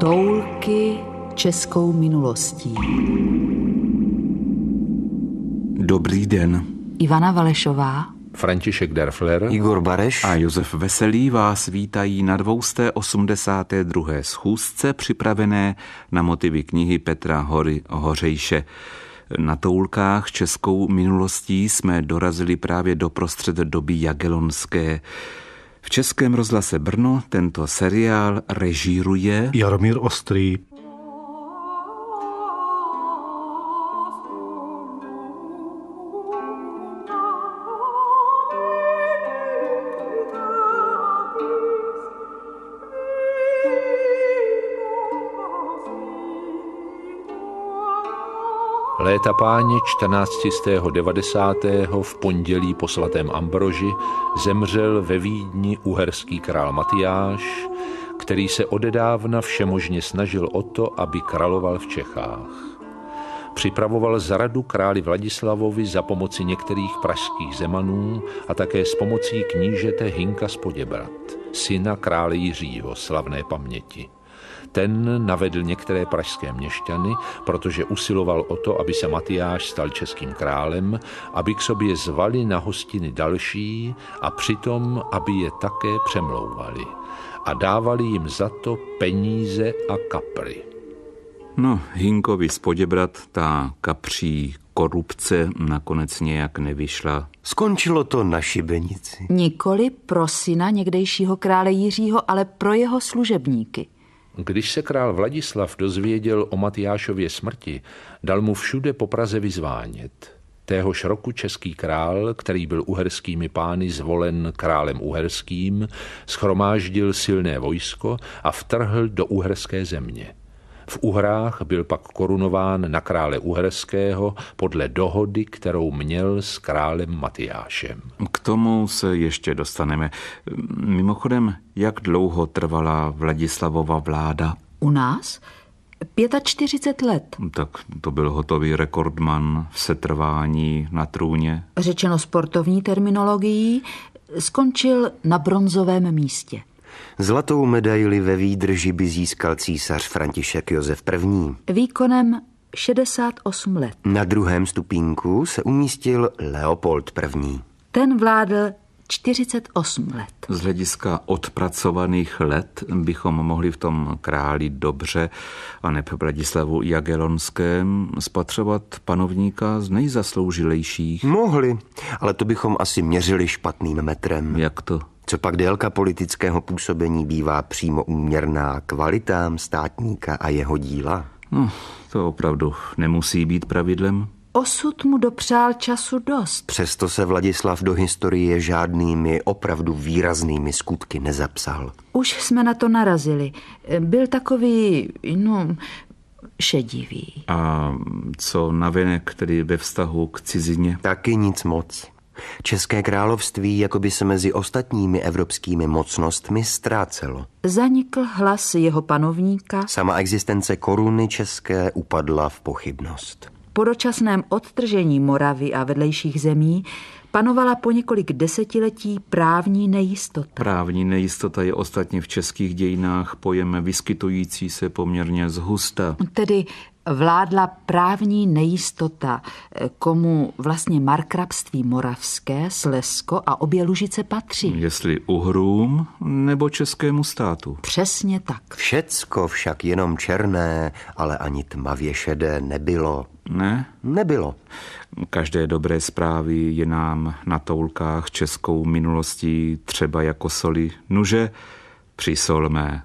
Toulky českou minulostí. Dobrý den. Ivana Valešová František Derfler, Igor Bareš a Josef Veselý vás vítají na 282. schůzce připravené na motivy knihy Petra Hory Hořejše. Na toulkách českou minulostí jsme dorazili právě do prostřed doby jagelonské. V Českém rozhlase Brno tento seriál režíruje Jaromír Ostrý. Léta páně 1490. v pondělí po svatém Ambroži zemřel ve Vídni uherský král Matyáš, který se odedávna všemožně snažil o to, aby královal v Čechách připravoval zradu králi Vladislavovi za pomoci některých pražských zemanů a také s pomocí knížete Hinka z syna krále Jiřího slavné paměti. Ten navedl některé pražské měšťany, protože usiloval o to, aby se Matyáš stal českým králem, aby k sobě zvali na hostiny další a přitom, aby je také přemlouvali. A dávali jim za to peníze a kapry. No, Hinkovi z Poděbrat ta kapří korupce nakonec nějak nevyšla. Skončilo to na šibenici. Nikoli pro syna někdejšího krále Jiřího, ale pro jeho služebníky. Když se král Vladislav dozvěděl o Matyášově smrti, dal mu všude po Praze vyzvánět. Téhož roku český král, který byl uherskými pány zvolen králem uherským, schromáždil silné vojsko a vtrhl do uherské země. V Uhrách byl pak korunován na krále uherského podle dohody, kterou měl s králem Matyášem. K tomu se ještě dostaneme. Mimochodem, jak dlouho trvala Vladislavova vláda? U nás? 45 let. Tak to byl hotový rekordman v setrvání na trůně. Řečeno sportovní terminologií, skončil na bronzovém místě. Zlatou medaili ve výdrži by získal císař František Josef I. Výkonem 68 let. Na druhém stupínku se umístil Leopold I. Ten vládl 48 let. Z hlediska odpracovaných let bychom mohli v tom králi dobře a neb Vladislavu Jagelonském spatřovat panovníka z nejzasloužilejších. Mohli, ale to bychom asi měřili špatným metrem. Jak to? Co pak délka politického působení bývá přímo úměrná kvalitám státníka a jeho díla? No, to opravdu nemusí být pravidlem. Osud mu dopřál času dost. Přesto se Vladislav do historie žádnými opravdu výraznými skutky nezapsal. Už jsme na to narazili. Byl takový, no, šedivý. A co navenek, tedy ve vztahu k cizině? Taky nic moc. České království jako by se mezi ostatními evropskými mocnostmi ztrácelo. Zanikl hlas jeho panovníka. Sama existence koruny české upadla v pochybnost. Po dočasném odtržení Moravy a vedlejších zemí panovala po několik desetiletí právní nejistota. Právní nejistota je ostatně v českých dějinách pojem vyskytující se poměrně zhusta. Tedy vládla právní nejistota, eh, komu vlastně markrabství Moravské, Slezsko a obě Lužice patří. Jestli Uhrům nebo českému státu. Přesně tak. Všecko však jenom černé, ale ani tmavě šedé nebylo. Ne? Nebylo. Každé dobré zprávy je nám na toulkách českou minulostí třeba jako soli. Nuže, Přisolmé.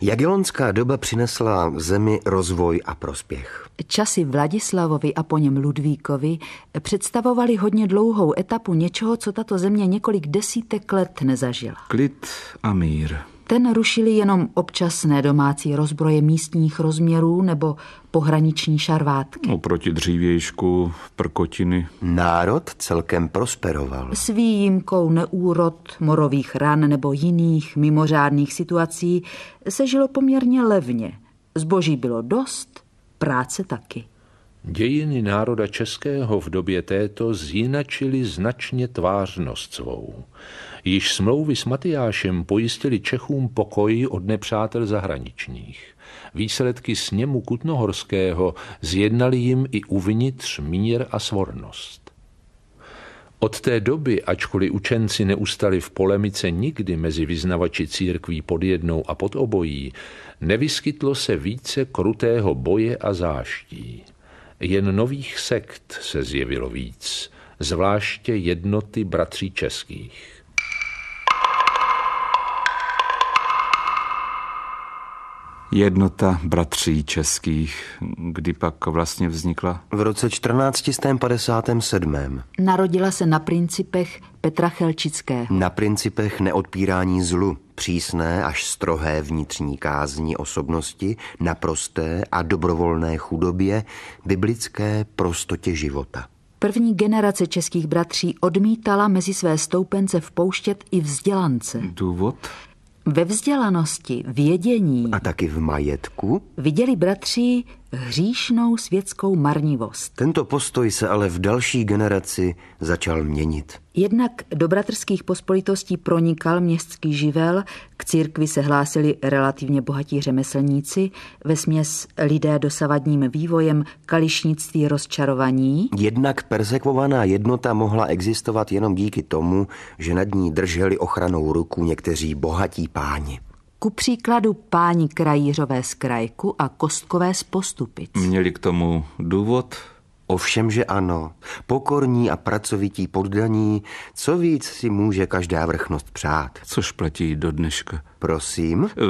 Jagilonská doba přinesla zemi rozvoj a prospěch. Časy Vladislavovi a po něm Ludvíkovi představovaly hodně dlouhou etapu něčeho, co tato země několik desítek let nezažila. Klid a mír. Ten rušili jenom občasné domácí rozbroje místních rozměrů nebo pohraniční šarvátky. Oproti dřívějšku prkotiny. Národ celkem prosperoval. S výjimkou neúrod, morových ran nebo jiných mimořádných situací se žilo poměrně levně. Zboží bylo dost, práce taky. Dějiny národa českého v době této zjinačily značně tvářnost svou. Již smlouvy s Matyášem pojistili Čechům pokoj od nepřátel zahraničních. Výsledky sněmu Kutnohorského zjednali jim i uvnitř mír a svornost. Od té doby, ačkoliv učenci neustali v polemice nikdy mezi vyznavači církví pod jednou a pod obojí, nevyskytlo se více krutého boje a záští. Jen nových sekt se zjevilo víc, zvláště jednoty bratří českých. jednota bratří českých, kdy pak vlastně vznikla? V roce 1457. Narodila se na principech Petra Chelčického. Na principech neodpírání zlu, přísné až strohé vnitřní kázní osobnosti, naprosté a dobrovolné chudobě, biblické prostotě života. První generace českých bratří odmítala mezi své stoupence vpouštět i vzdělance. Důvod? Ve vzdělanosti, vědění. A taky v majetku? Viděli bratři hříšnou světskou marnivost. Tento postoj se ale v další generaci začal měnit. Jednak do bratrských pospolitostí pronikal městský živel, k církvi se hlásili relativně bohatí řemeslníci, ve směs lidé dosavadním vývojem kališnictví rozčarovaní. Jednak persekvovaná jednota mohla existovat jenom díky tomu, že nad ní drželi ochranou ruku někteří bohatí páni. Ku příkladu páni krajířové z krajku a kostkové z postupic. Měli k tomu důvod? že ano, pokorní a pracovití poddaní, co víc si může každá vrchnost přát. Což platí do dneška. Prosím? Eh,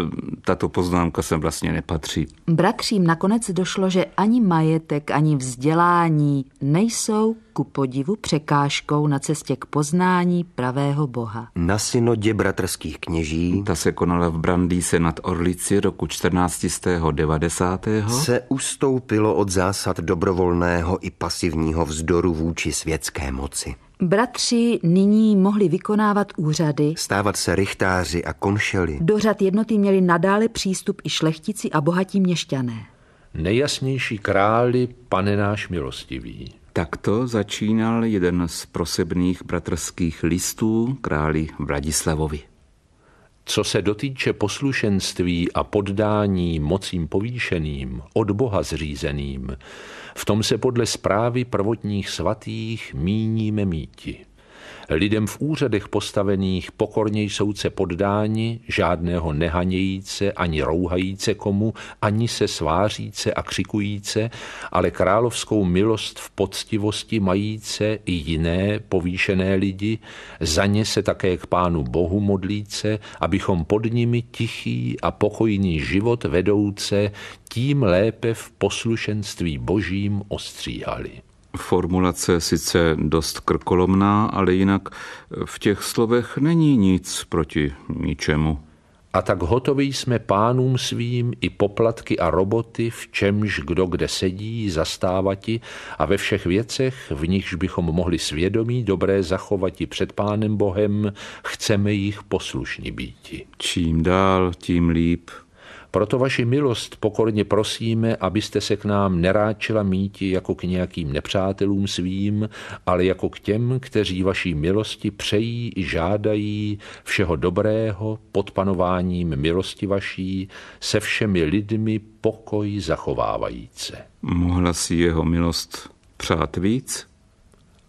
tato poznámka sem vlastně nepatří. Bratřím nakonec došlo, že ani majetek, ani vzdělání nejsou ku podivu překážkou na cestě k poznání pravého boha. Na synodě bratrských kněží ta se konala v Brandýse nad Orlici roku 1490. se ustoupilo od zásad dobrovolného i pasivního vzdoru vůči světské moci. Bratři nyní mohli vykonávat úřady, stávat se richtáři a konšeli. Do řad jednoty měli nadále přístup i šlechtici a bohatí měšťané. Nejjasnější králi, pane náš milostivý, Takto začínal jeden z prosebných bratrských listů králi Vladislavovi. Co se dotýče poslušenství a poddání mocím povýšeným, od Boha zřízeným, v tom se podle zprávy prvotních svatých míníme míti lidem v úřadech postavených pokorně jsou se poddáni, žádného nehanějíce ani rouhajíce komu, ani se sváříce a křikujíce, ale královskou milost v poctivosti majíce i jiné povýšené lidi, za ně se také k Pánu Bohu modlíce, abychom pod nimi tichý a pokojný život vedouce tím lépe v poslušenství Božím ostříhali formulace sice dost krkolomná, ale jinak v těch slovech není nic proti ničemu. A tak hotoví jsme pánům svým i poplatky a roboty, v čemž kdo kde sedí, zastávati a ve všech věcech, v nichž bychom mohli svědomí dobré zachovati před pánem Bohem, chceme jich poslušní býti. Čím dál, tím líp. Proto vaši milost pokorně prosíme, abyste se k nám neráčila míti jako k nějakým nepřátelům svým, ale jako k těm, kteří vaší milosti přejí i žádají všeho dobrého pod panováním milosti vaší se všemi lidmi pokoj zachovávajíce. Mohla si jeho milost přát víc?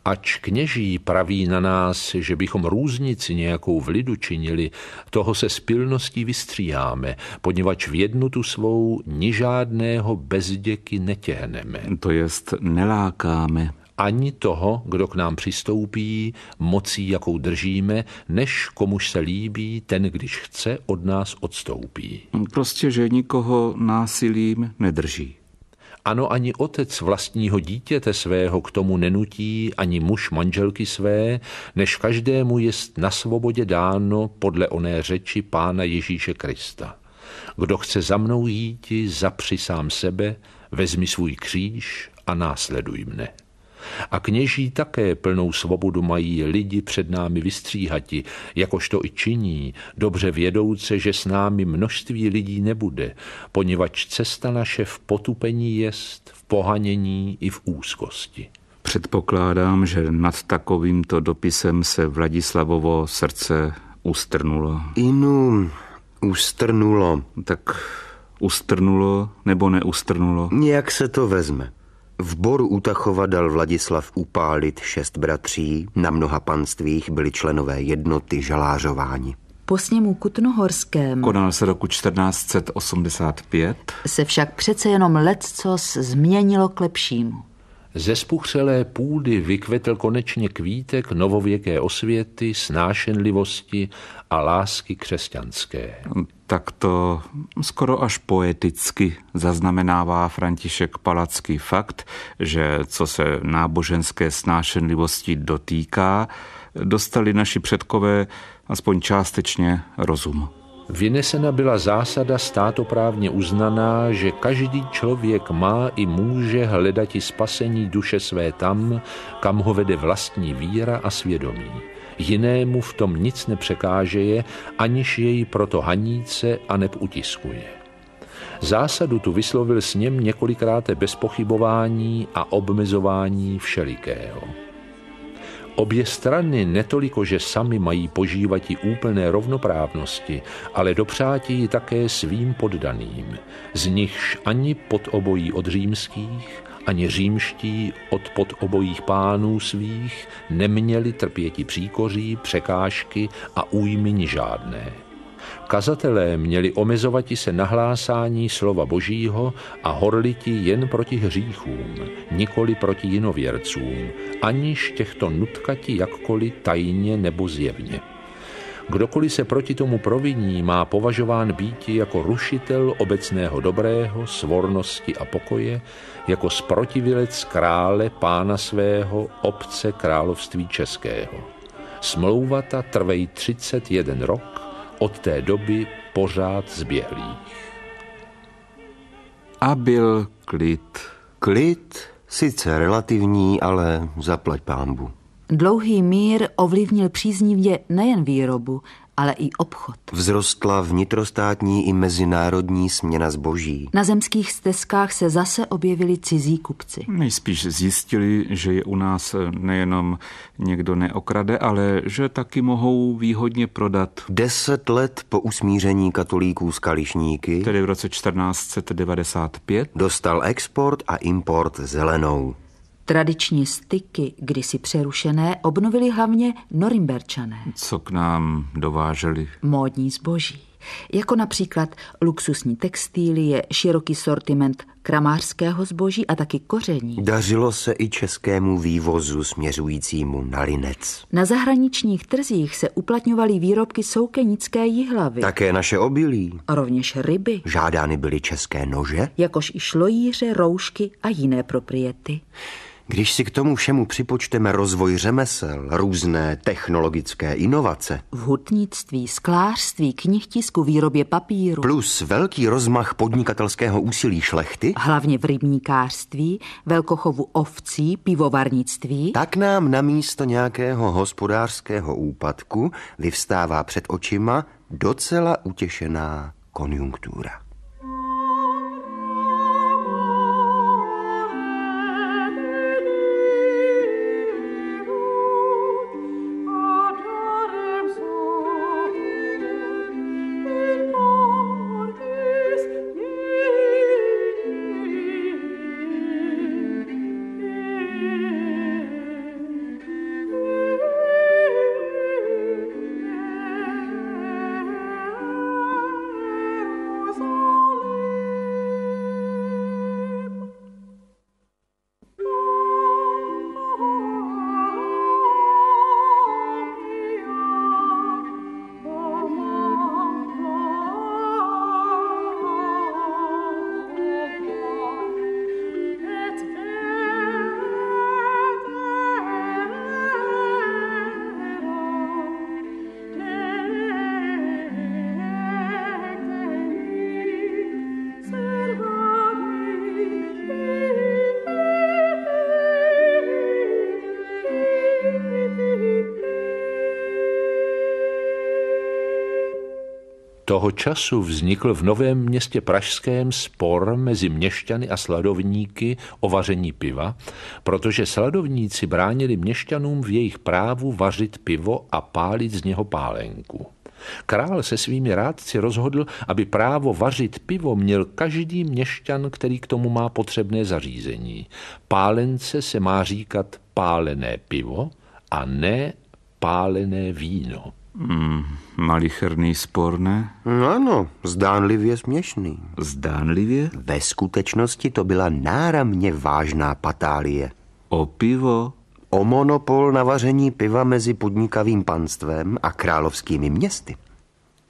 ač kněží praví na nás, že bychom různici nějakou v lidu činili, toho se s pilností vystříháme, poněvadž v tu svou ni žádného bezděky netěhneme. To jest nelákáme ani toho, kdo k nám přistoupí, mocí, jakou držíme, než komuž se líbí, ten, když chce, od nás odstoupí. Prostě, že nikoho násilím nedrží. Ano, ani otec vlastního dítěte svého k tomu nenutí, ani muž manželky své, než každému jest na svobodě dáno podle oné řeči Pána Ježíše Krista. Kdo chce za mnou jíti, zapři sám sebe, vezmi svůj kříž a následuj mne. A kněží také plnou svobodu mají lidi před námi vystříhati, jakožto i činí, dobře vědouce, že s námi množství lidí nebude, poněvadž cesta naše v potupení jest, v pohanění i v úzkosti. Předpokládám, že nad takovýmto dopisem se Vladislavovo srdce ustrnulo. Inu, ustrnulo. Tak ustrnulo nebo neustrnulo? Nějak se to vezme? V boru Tachova dal Vladislav upálit šest bratří, na mnoha panstvích byli členové jednoty žalářováni. Po sněmu Kutnohorském konal se roku 1485 se však přece jenom leccos změnilo k lepšímu. Ze spuchřelé půdy vykvetl konečně kvítek novověké osvěty, snášenlivosti a lásky křesťanské tak to skoro až poeticky zaznamenává František Palacký fakt, že co se náboženské snášenlivosti dotýká, dostali naši předkové aspoň částečně rozum. Vynesena byla zásada státoprávně uznaná, že každý člověk má i může hledat i spasení duše své tam, kam ho vede vlastní víra a svědomí jinému v tom nic nepřekáže aniž jej proto haníce a neputiskuje. utiskuje. Zásadu tu vyslovil s něm několikrát bez pochybování a obmezování všelikého. Obě strany netoliko, že sami mají požívati úplné rovnoprávnosti, ale dopřátí ji také svým poddaným, z nichž ani pod obojí od římských, ani římští odpod obojích pánů svých neměli trpěti příkoří, překážky a újmy žádné. Kazatelé měli omezovati se nahlásání slova božího a horliti jen proti hříchům, nikoli proti jinověrcům, aniž těchto nutkati jakkoliv tajně nebo zjevně. Kdokoliv se proti tomu proviní, má považován býti jako rušitel obecného dobrého, svornosti a pokoje, jako sprotivilec krále, pána svého, obce království českého. Smlouvata trvej 31 rok, od té doby pořád zběhlých. A byl klid. Klid sice relativní, ale zaplať pámbu. Dlouhý mír ovlivnil příznivě nejen výrobu, ale i obchod. Vzrostla vnitrostátní i mezinárodní směna zboží. Na zemských stezkách se zase objevili cizí kupci. Nejspíš zjistili, že je u nás nejenom někdo neokrade, ale že taky mohou výhodně prodat. Deset let po usmíření katolíků z Kališníky, tedy v roce 1495, dostal export a import zelenou. Tradiční styky, kdysi přerušené, obnovili hlavně Norimberčané. Co k nám dováželi? Módní zboží. Jako například luxusní textílie, široký sortiment kramářského zboží a taky koření. Dařilo se i českému vývozu směřujícímu na linec. Na zahraničních trzích se uplatňovaly výrobky soukenické jihlavy. Také naše obilí. A rovněž ryby. Žádány byly české nože. Jakož i šlojíře, roušky a jiné propriety. Když si k tomu všemu připočteme rozvoj řemesel, různé technologické inovace. V hutnictví, sklářství, knihtisku, výrobě papíru. Plus velký rozmach podnikatelského úsilí šlechty. Hlavně v rybníkářství, velkochovu ovcí, pivovarnictví. Tak nám na místo nějakého hospodářského úpadku vyvstává před očima docela utěšená konjunktura. toho času vznikl v Novém městě Pražském spor mezi měšťany a sladovníky o vaření piva, protože sladovníci bránili měšťanům v jejich právu vařit pivo a pálit z něho pálenku. Král se svými rádci rozhodl, aby právo vařit pivo měl každý měšťan, který k tomu má potřebné zařízení. Pálence se má říkat pálené pivo a ne pálené víno. Mm, malicherný spor, ne? No ano, zdánlivě směšný. Zdánlivě? Ve skutečnosti to byla náramně vážná patálie. O pivo? O monopol na vaření piva mezi podnikavým panstvem a královskými městy.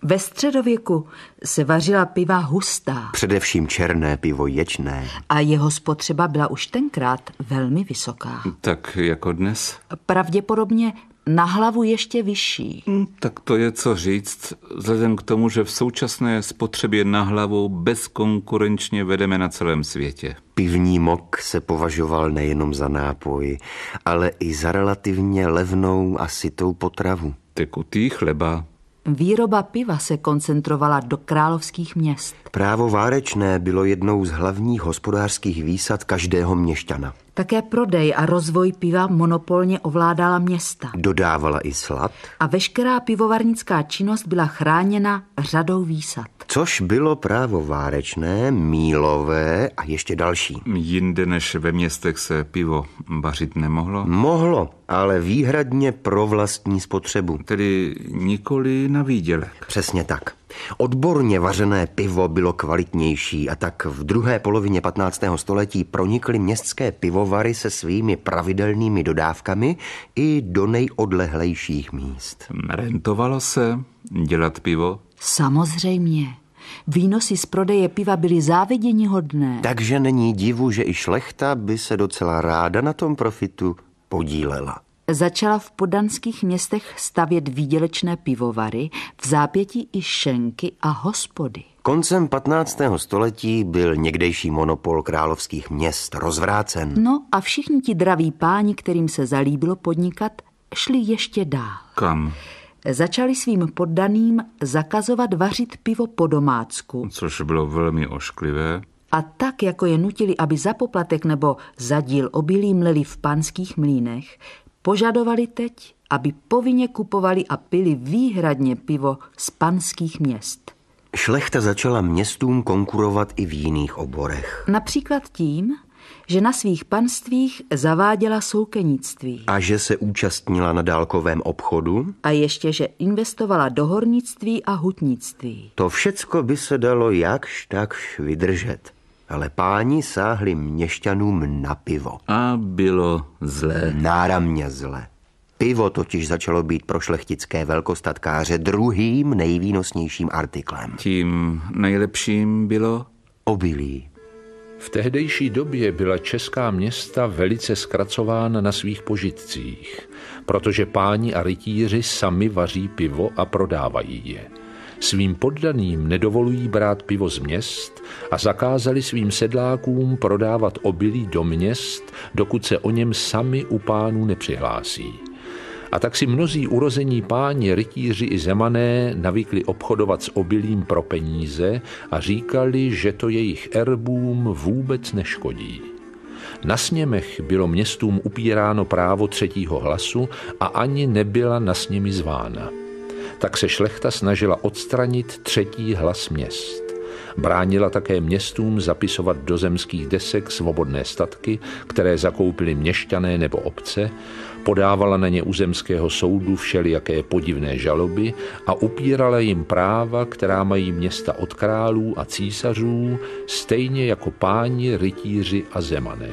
Ve středověku se vařila piva hustá. Především černé pivo ječné. A jeho spotřeba byla už tenkrát velmi vysoká. Tak jako dnes? Pravděpodobně na hlavu ještě vyšší. Hm, tak to je co říct, vzhledem k tomu, že v současné spotřebě na hlavu bezkonkurenčně vedeme na celém světě. Pivní mok se považoval nejenom za nápoj, ale i za relativně levnou a sitou potravu. Tekutý chleba, Výroba piva se koncentrovala do královských měst. Právo várečné bylo jednou z hlavních hospodářských výsad každého měšťana. Také prodej a rozvoj piva monopolně ovládala města. Dodávala i slad. A veškerá pivovarnická činnost byla chráněna řadou výsad. Což bylo právo várečné, mílové a ještě další. Jinde než ve městech se pivo bařit nemohlo? Mohlo, ale výhradně pro vlastní spotřebu. Tedy nikoli na výdělek. Přesně tak. Odborně vařené pivo bylo kvalitnější a tak v druhé polovině 15. století pronikly městské pivovary se svými pravidelnými dodávkami i do nejodlehlejších míst. Rentovalo se dělat pivo? Samozřejmě. Výnosy z prodeje piva byly závidění hodné. Takže není divu, že i šlechta by se docela ráda na tom profitu podílela začala v podanských městech stavět výdělečné pivovary, v zápětí i šenky a hospody. Koncem 15. století byl někdejší monopol královských měst rozvrácen. No a všichni ti draví páni, kterým se zalíbilo podnikat, šli ještě dál. Kam? Začali svým poddaným zakazovat vařit pivo po domácku. Což bylo velmi ošklivé. A tak, jako je nutili, aby za poplatek nebo za díl obilí mleli v panských mlínech, Požadovali teď, aby povinně kupovali a pili výhradně pivo z panských měst. Šlechta začala městům konkurovat i v jiných oborech. Například tím, že na svých panstvích zaváděla soukenictví. A že se účastnila na dálkovém obchodu. A ještě, že investovala do hornictví a hutnictví. To všecko by se dalo jakž takž vydržet ale páni sáhli měšťanům na pivo. A bylo zlé. Náramně zlé. Pivo totiž začalo být pro šlechtické velkostatkáře druhým nejvýnosnějším artiklem. Tím nejlepším bylo obilí. V tehdejší době byla česká města velice zkracována na svých požitcích, protože páni a rytíři sami vaří pivo a prodávají je svým poddaným nedovolují brát pivo z měst a zakázali svým sedlákům prodávat obilí do měst, dokud se o něm sami u pánů nepřihlásí. A tak si mnozí urození páni, rytíři i zemané navykli obchodovat s obilím pro peníze a říkali, že to jejich erbům vůbec neškodí. Na sněmech bylo městům upíráno právo třetího hlasu a ani nebyla na sněmi zvána tak se šlechta snažila odstranit třetí hlas měst. Bránila také městům zapisovat do zemských desek svobodné statky, které zakoupili měšťané nebo obce, podávala na ně uzemského soudu všelijaké podivné žaloby a upírala jim práva, která mají města od králů a císařů, stejně jako páni, rytíři a zemané.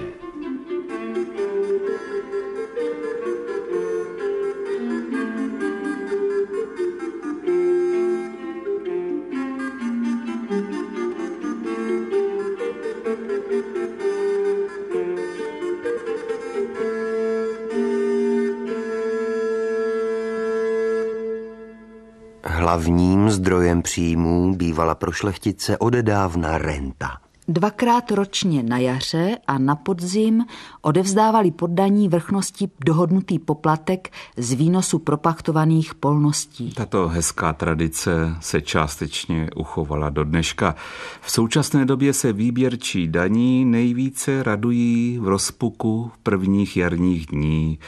Hlavním zdrojem příjmů bývala pro šlechtice odedávna renta. Dvakrát ročně na jaře a na podzim odevzdávali poddaní vrchností dohodnutý poplatek z výnosu propachtovaných polností. Tato hezká tradice se částečně uchovala do dneška. V současné době se výběrčí daní nejvíce radují v rozpuku prvních jarních dní.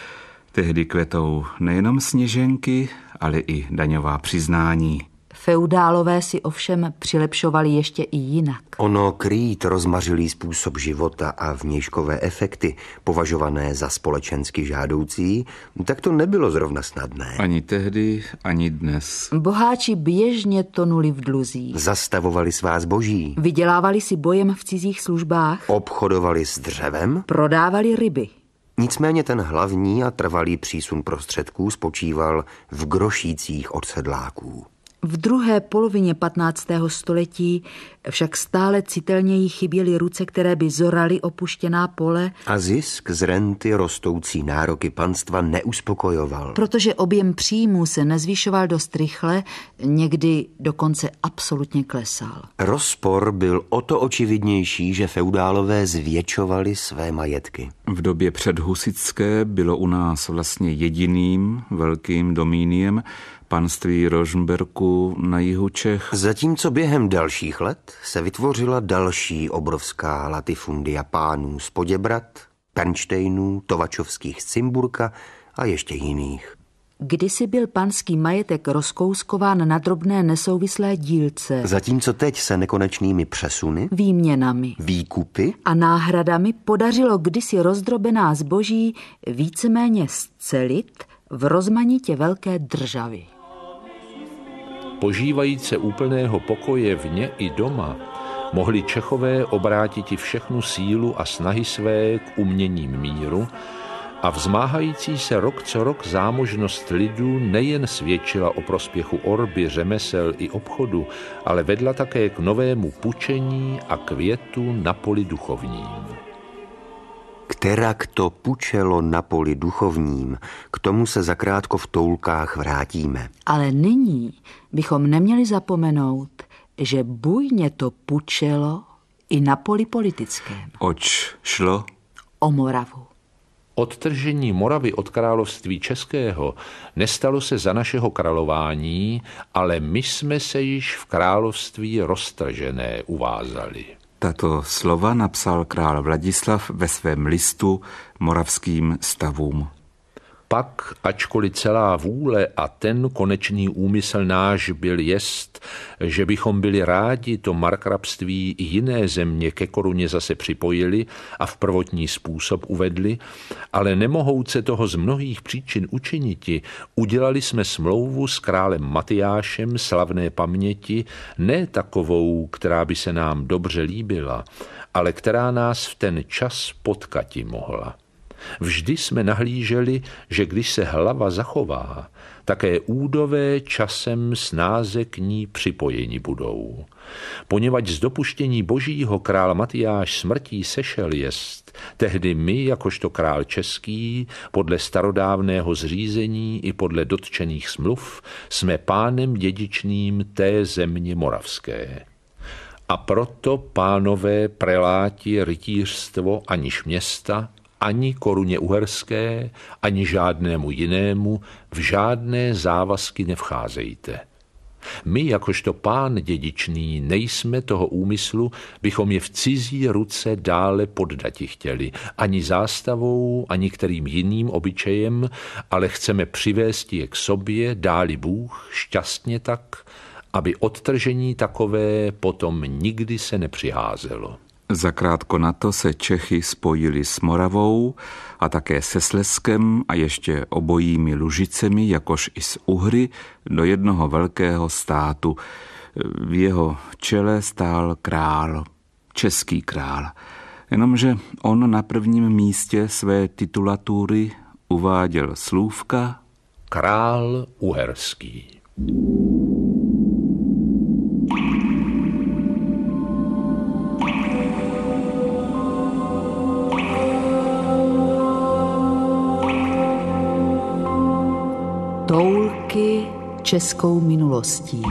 Tehdy kvetou nejenom sněženky, ale i daňová přiznání. Feudálové si ovšem přilepšovali ještě i jinak. Ono krýt rozmařilý způsob života a vnějškové efekty, považované za společensky žádoucí, tak to nebylo zrovna snadné. Ani tehdy, ani dnes. Boháči běžně tonuli v dluzí. Zastavovali svá zboží. Vydělávali si bojem v cizích službách. Obchodovali s dřevem. Prodávali ryby. Nicméně ten hlavní a trvalý přísun prostředků spočíval v grošících od sedláků. V druhé polovině 15. století však stále citelněji chyběly ruce, které by zoraly opuštěná pole. A zisk z renty rostoucí nároky panstva neuspokojoval. Protože objem příjmů se nezvyšoval dost rychle, někdy dokonce absolutně klesal. Rozpor byl o to očividnější, že feudálové zvětšovali své majetky. V době předhusické bylo u nás vlastně jediným velkým domíniem panství Rožmberku na jihu Čech. Zatímco během dalších let se vytvořila další obrovská latifundia pánů z Poděbrat, Pernštejnů, Tovačovských z Cimburka a ještě jiných. Kdysi byl panský majetek rozkouskován na drobné nesouvislé dílce. Zatímco teď se nekonečnými přesuny, výměnami, výkupy a náhradami podařilo kdysi rozdrobená zboží víceméně scelit v rozmanitě velké državy požívajíce úplného pokoje vně i doma, mohli Čechové obrátit i všechnu sílu a snahy své k uměním míru a vzmáhající se rok co rok zámožnost lidů nejen svědčila o prospěchu orby, řemesel i obchodu, ale vedla také k novému pučení a květu na poli duchovním. Kterak to pučelo na poli duchovním, k tomu se zakrátko v toulkách vrátíme. Ale nyní bychom neměli zapomenout, že bujně to pučelo i na poli politickém. Oč šlo? O Moravu. Odtržení Moravy od království českého nestalo se za našeho králování, ale my jsme se již v království roztržené uvázali. Tato slova napsal král Vladislav ve svém listu moravským stavům. Pak, ačkoliv celá vůle a ten konečný úmysl náš byl jest, že bychom byli rádi to markrabství jiné země ke koruně zase připojili a v prvotní způsob uvedli, ale nemohouce toho z mnohých příčin učiniti, udělali jsme smlouvu s králem Matyášem slavné paměti, ne takovou, která by se nám dobře líbila, ale která nás v ten čas potkati mohla. Vždy jsme nahlíželi, že když se hlava zachová, také údové časem snáze k ní připojeni budou. Poněvadž z dopuštění božího král Matyáš smrtí sešel jest, tehdy my, jakožto král český, podle starodávného zřízení i podle dotčených smluv, jsme pánem dědičným té země moravské. A proto, pánové, preláti, rytířstvo, aniž města, ani koruně uherské, ani žádnému jinému v žádné závazky nevcházejte. My, jakožto pán dědičný, nejsme toho úmyslu, bychom je v cizí ruce dále poddati chtěli, ani zástavou, ani kterým jiným obyčejem, ale chceme přivést je k sobě, dáli Bůh, šťastně tak, aby odtržení takové potom nikdy se nepřiházelo. Zakrátko na to se Čechy spojili s Moravou a také se Sleskem a ještě obojími Lužicemi, jakož i s Uhry, do jednoho velkého státu. V jeho čele stál král, český král. Jenomže on na prvním místě své titulatury uváděl slůvka král uherský. thank you Toulky českou minulostí.